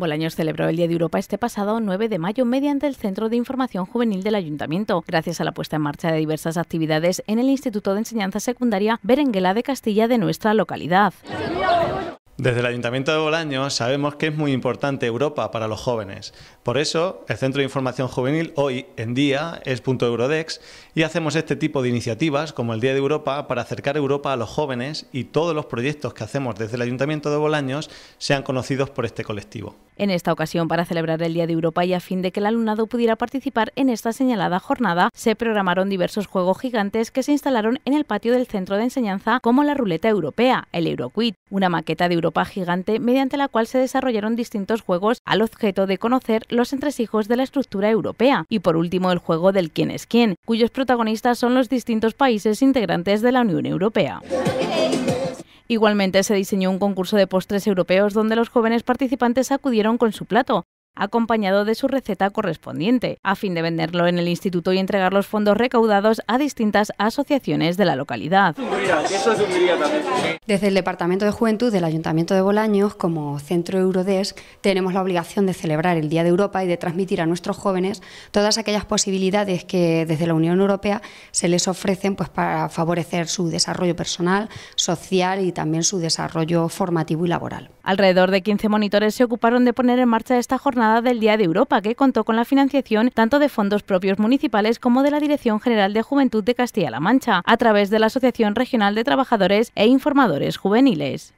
Bolaños celebró el Día de Europa este pasado 9 de mayo mediante el Centro de Información Juvenil del Ayuntamiento, gracias a la puesta en marcha de diversas actividades en el Instituto de Enseñanza Secundaria Berenguela de Castilla de nuestra localidad. Desde el Ayuntamiento de Bolaños sabemos que es muy importante Europa para los jóvenes. Por eso, el Centro de Información Juvenil hoy en día es punto Eurodex y hacemos este tipo de iniciativas como el Día de Europa para acercar Europa a los jóvenes y todos los proyectos que hacemos desde el Ayuntamiento de Bolaños sean conocidos por este colectivo. En esta ocasión, para celebrar el Día de Europa y a fin de que el alumnado pudiera participar en esta señalada jornada, se programaron diversos juegos gigantes que se instalaron en el patio del centro de enseñanza, como la ruleta europea, el Euroquid, una maqueta de Europa gigante mediante la cual se desarrollaron distintos juegos al objeto de conocer los entresijos de la estructura europea, y por último el juego del quién es quién, cuyos protagonistas son los distintos países integrantes de la Unión Europea. Igualmente se diseñó un concurso de postres europeos donde los jóvenes participantes acudieron con su plato acompañado de su receta correspondiente, a fin de venderlo en el instituto y entregar los fondos recaudados a distintas asociaciones de la localidad. Desde el Departamento de Juventud del Ayuntamiento de Bolaños, como Centro Eurodesk, tenemos la obligación de celebrar el Día de Europa y de transmitir a nuestros jóvenes todas aquellas posibilidades que desde la Unión Europea se les ofrecen pues, para favorecer su desarrollo personal, social y también su desarrollo formativo y laboral. Alrededor de 15 monitores se ocuparon de poner en marcha esta jornada Jornada del Día de Europa, que contó con la financiación tanto de fondos propios municipales como de la Dirección General de Juventud de Castilla-La Mancha, a través de la Asociación Regional de Trabajadores e Informadores Juveniles.